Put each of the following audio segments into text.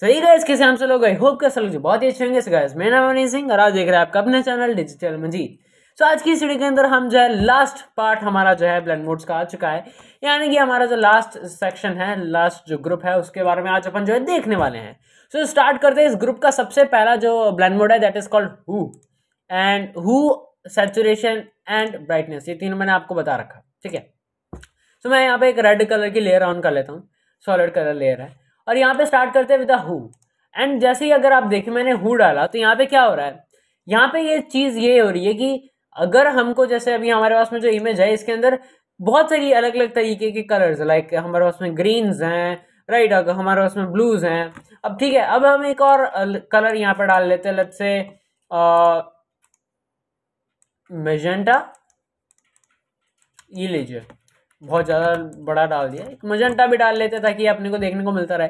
सही गाइस कैसे हम सब लोग होप का सब लोग बहुत ही अच्छे होंगे गाइस मेरा नाम अनिल सिंह और आज देख रहे हैं आपका अपना channel digital Majeed so so, आज की सीढ़ी के अंदर हम जो है लास्ट पार्ट हमारा जो है ब्लड मोड्स का आ चुका है यानी कि हमारा जो लास्ट सेक्शन है लास्ट जो ग्रुप है उसके बारे में आज अपन जो है देखने वाले हैं सो so, स्टार्ट करते हैं इस ग्रुप का सबसे पहला जो ब्लैंड मोड है that is called hue and hue saturation and brightness ये तीन मैंने आपको बता रखा ठीक है सो so, मैं यहाँ पे एक रेड कलर की लेयर ऑन कर लेता हूँ सॉलिड कलर लेयर है और यहाँ पे स्टार्ट करते हैं विद हु एंड जैसे ही अगर आप देखें मैंने हु डाला तो यहाँ पे क्या हो रहा है यहाँ पे ये चीज़ ये हो रही है कि अगर हमको जैसे अभी हमारे पास में जो इमेज है इसके अंदर बहुत सारी अलग अलग तरीके के कलर्स लाइक हमारे पास में ग्रीन्स हैं राइट अगर हमारे पास में ब्लूज हैं अब ठीक है अब हम एक और कलर यहाँ पर डाल लेते हैं लग से मेजेंटा ये लीजिए बहुत ज़्यादा बड़ा डाल दिया एक मजेंटा भी डाल लेते ताकि अपने को देखने को मिलता रहे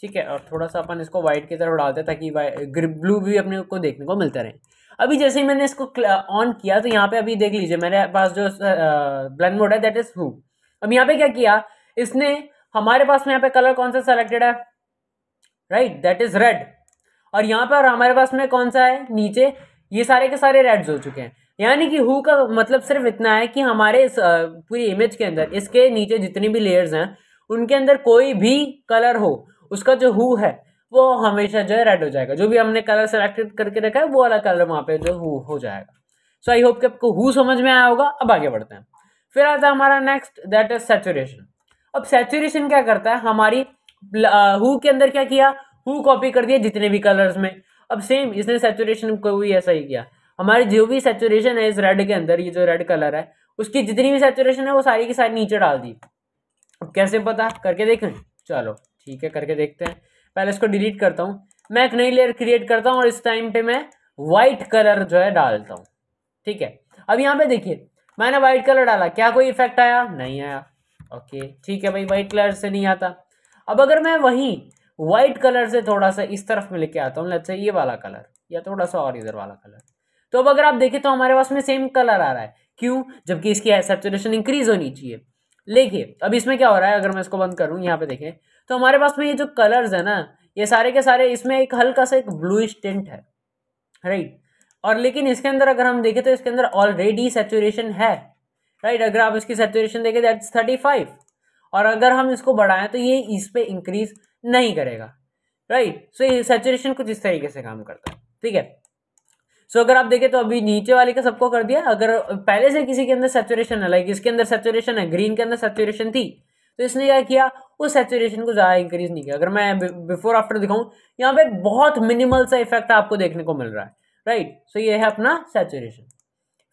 ठीक है और थोड़ा सा अपन इसको वाइट की तरफ डालते हैं ताकि ब्लू भी अपने को देखने को मिलता रहे अभी जैसे ही मैंने इसको ऑन किया तो यहाँ पे अभी देख लीजिए मेरे पास जो ब्लन मोड है दैट इज़ हू अब यहाँ पे क्या किया इसने हमारे पास में यहाँ पे कलर कौन सा सेलेक्टेड है राइट दैट इज़ रेड और यहाँ पर हमारे पास में कौन सा है नीचे ये सारे के सारे रेड्स हो चुके हैं यानी कि हु का मतलब सिर्फ इतना है कि हमारे इस पूरी इमेज के अंदर इसके नीचे जितनी भी लेयर्स हैं उनके अंदर कोई भी कलर हो उसका जो हु है वो हमेशा जो है रेड हो जाएगा जो भी हमने कलर सेलेक्टेड करके रखा है वो वाला कलर वहाँ पे जो हु हो जाएगा सो आई होप कि आपको हु समझ में आया होगा अब आगे बढ़ते हैं फिर आता है हमारा नेक्स्ट दैट इज सेचुरेशन अब सेचुरेशन क्या करता है हमारी हु के अंदर क्या किया हु कॉपी कर दिया जितने भी कलर्स में अब सेम इसने सेचुरेशन को भी ऐसा ही किया हमारी जो भी सेचुरेशन है इस रेड के अंदर ये जो रेड कलर है उसकी जितनी भी सेचुरेशन है वो सारी की सारी नीचे डाल दी अब कैसे पता करके देखें चलो ठीक है करके देखते हैं पहले इसको डिलीट करता हूँ मैं एक नई लेयर क्रिएट करता हूँ और इस टाइम पे मैं वाइट कलर जो है डालता हूँ ठीक है अब यहाँ पे देखिए मैंने वाइट कलर डाला क्या कोई इफेक्ट आया नहीं आया ओके ठीक है भाई वाइट कलर से नहीं आता अब अगर मैं वहीं वाइट कलर से थोड़ा सा इस तरफ में लेके आता हूँ लेट्स ये वाला कलर या थोड़ा सा और इधर वाला कलर तो अब अगर आप देखें तो हमारे पास में सेम कलर आ रहा है क्यों जबकि इसकी सेचुरेशन इंक्रीज होनी चाहिए देखिए अब इसमें क्या हो रहा है अगर मैं इसको बंद करूँ यहाँ पे देखें तो हमारे पास में ये जो कलर्स है ना ये सारे के सारे इसमें एक हल्का सा एक ब्लूइश टेंट है राइट और लेकिन इसके अंदर अगर हम देखें तो इसके अंदर ऑलरेडी सेचुरेशन है राइट अगर आप इसकी सेचुरेशन देखें दैट्स थर्टी फाइव और अगर हम इसको बढ़ाएं तो ये इस पर इंक्रीज नहीं करेगा राइट सो ये सेचुरेशन कुछ इस तरीके से काम करता है ठीक है सो so, अगर आप देखें तो अभी नीचे वाले का सबको कर दिया अगर पहले से किसी के अंदर सेचुरेशन है लाइक इसके अंदर सेचुरेशन है ग्रीन के अंदर सेचुरेशन थी तो इसने क्या किया उस सेचुरेशन को ज़्यादा इंक्रीज नहीं किया अगर मैं बिफोर आफ्टर दिखाऊँ यहाँ पे बहुत मिनिमल सा इफेक्ट आपको देखने को मिल रहा है राइट right? सो so, ये है अपना सेचुरेशन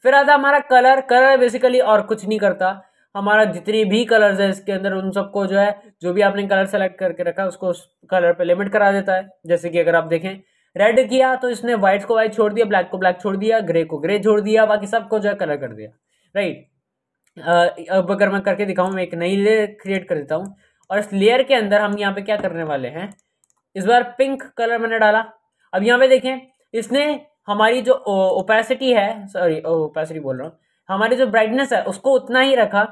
फिर आता हमारा कलर कलर बेसिकली और कुछ नहीं करता हमारा जितने भी कलर्स है इसके अंदर उन सबको जो है जो भी आपने कलर सेलेक्ट करके रखा उसको उस कलर पे लिमिट करा देता है जैसे कि अगर आप देखें रेड किया तो इसने व्हाइट को व्हाइट छोड़ दिया ब्लैक को ब्लैक छोड़ दिया ग्रे को ग्रे छोड़ दिया बाकी सबको जो है कलर कर दिया राइट अब अगर मैं करके दिखाऊँ मैं एक नई लेयर क्रिएट कर देता हूँ और इस लेयर के अंदर हम यहाँ पे क्या करने वाले हैं इस बार पिंक कलर मैंने डाला अब यहाँ पे देखें इसने हमारी जो ओपेसिटी है सॉरी ओपेसिटी बोल रहा हूँ हमारी जो ब्राइटनेस है उसको उतना ही रखा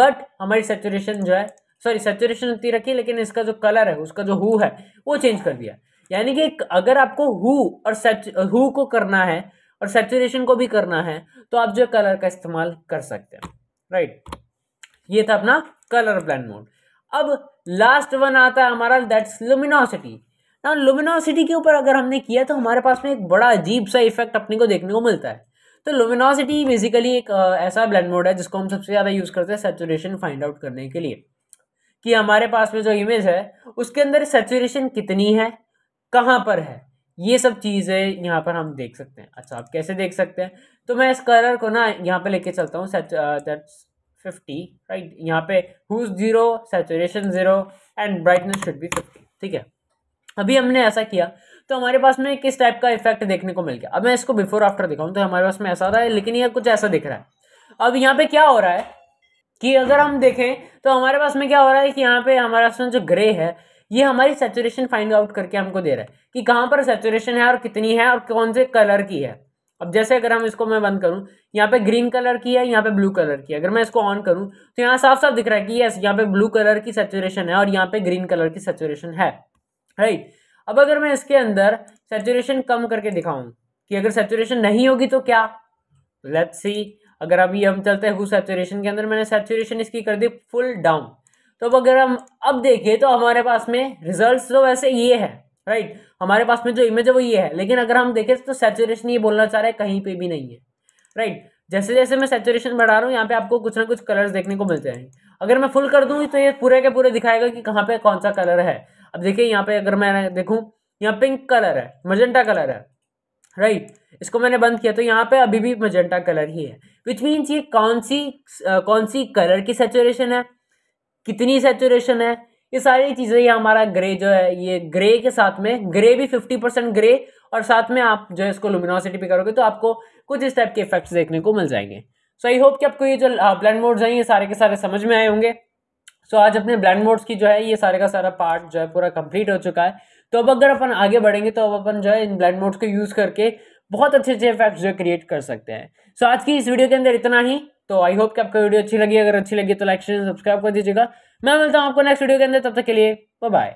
बट हमारी सेचुरेशन जो है सॉरी सेचुरेशन उतनी रखी लेकिन इसका जो कलर है उसका जो हु है वो चेंज कर दिया यानी कि अगर आपको हु और हु को करना है और सेचुरेशन को भी करना है तो आप जो कलर का इस्तेमाल कर सकते हैं राइट ये था अपना कलर ब्लैंड मोड अब लास्ट वन आता है हमारा दैट्स लुमिनोसिटी ना लुमिनोसिटी के ऊपर अगर हमने किया तो हमारे पास में एक बड़ा अजीब सा इफेक्ट अपने को देखने को मिलता है तो लुमिनोसिटी बेसिकली एक ऐसा ब्लैंड मोड है जिसको हम सबसे ज़्यादा यूज़ करते हैं सेचुरेशन फाइंड आउट करने के लिए कि हमारे पास में जो इमेज है उसके अंदर सेचुरेशन कितनी है कहाँ पर है ये सब चीज़ें यहाँ पर हम देख सकते हैं अच्छा आप कैसे देख सकते हैं तो मैं इस कलर को ना यहाँ पे लेके चलता हूँ फिफ्टी राइट uh, यहाँ पे hues zero saturation zero and brightness should be fifty ठीक है अभी हमने ऐसा किया तो हमारे पास में किस टाइप का इफेक्ट देखने को मिल गया अब मैं इसको बिफोर आफ्टर दिखाऊँ तो हमारे पास में ऐसा रहा है लेकिन यह कुछ ऐसा दिख रहा है अब यहाँ पे क्या हो रहा है कि अगर हम देखें तो हमारे पास में क्या हो रहा है कि यहाँ पे हमारे पास में जो ग्रे है ये हमारी सेचुरेशन फाइंड आउट करके हमको दे रहा है कि कहाँ पर सेचुरेशन है और कितनी है और कौन से कलर की है अब जैसे अगर हम इसको मैं बंद करूं यहाँ पे ग्रीन कलर की है यहाँ पे ब्लू कलर की है अगर मैं इसको ऑन करूं तो यहाँ साफ साफ दिख रहा है कि यस यहाँ पे ब्लू कलर की सेचुरेशन है और यहाँ पे ग्रीन कलर की सेचुरेशन है राइट अब अगर मैं इसके अंदर सेचुरेशन कम करके दिखाऊं कि अगर सेचुरेशन नहीं होगी तो क्या लेट्स सी अगर अभी हम चलते हैं हु सेचुरेशन के अंदर मैंने सेचुरेशन इसकी कर दी फुल डाउन तो अब अगर हम अब देखें तो हमारे पास में रिजल्ट्स तो वैसे ये है राइट हमारे पास में जो इमेज है वो ये है लेकिन अगर हम देखें तो सेचुरेशन ये बोलना चाह रहे हैं कहीं पे भी नहीं है राइट जैसे जैसे मैं सेचुरेशन बढ़ा रहा हूँ यहाँ पे आपको कुछ ना कुछ कलर्स देखने को मिलते हैं अगर मैं फुल कर दूँ तो ये पूरे के पूरे दिखाएगा कि कहाँ पे कौन सा कलर है अब देखिए यहाँ पे अगर मैं देखूँ यहाँ पिंक कलर है मजेंटा कलर है राइट right. इसको मैंने बंद किया तो यहाँ पे अभी भी मजेंटा कलर ही है विच मीन्स ये कौन सी कौन सी कलर की सेचुरेशन है कितनी सेचुरेशन है ये सारी चीज़ें ये हमारा ग्रे जो है ये ग्रे के साथ में ग्रे भी फिफ्टी परसेंट ग्रे और साथ में आप जो है इसको लुमिनोसिटी भी करोगे तो आपको कुछ इस टाइप के इफेक्ट्स देखने को मिल जाएंगे सो आई होप कि आपको ये जो ब्लैंड मोड्स हैं ये सारे के सारे समझ में आए होंगे सो so, आज अपने ब्लैंड मोड्स की जो है ये सारे का सारा पार्ट जो है पूरा कंप्लीट हो चुका है तो अब अगर अपन आगे बढ़ेंगे तो अब अपन जो है इन ब्लैंड मोड्स को यूज़ करके बहुत अच्छे अच्छे इफेक्ट्स जो क्रिएट कर सकते हैं सो so, आज की इस वीडियो के अंदर इतना ही तो आई होप कि आपको वीडियो अच्छी लगी अगर अच्छी लगी तो लाइक शेयर सब्सक्राइब कर दीजिएगा मैं मिलता हूँ आपको नेक्स्ट वीडियो के अंदर तब तक के लिए बाय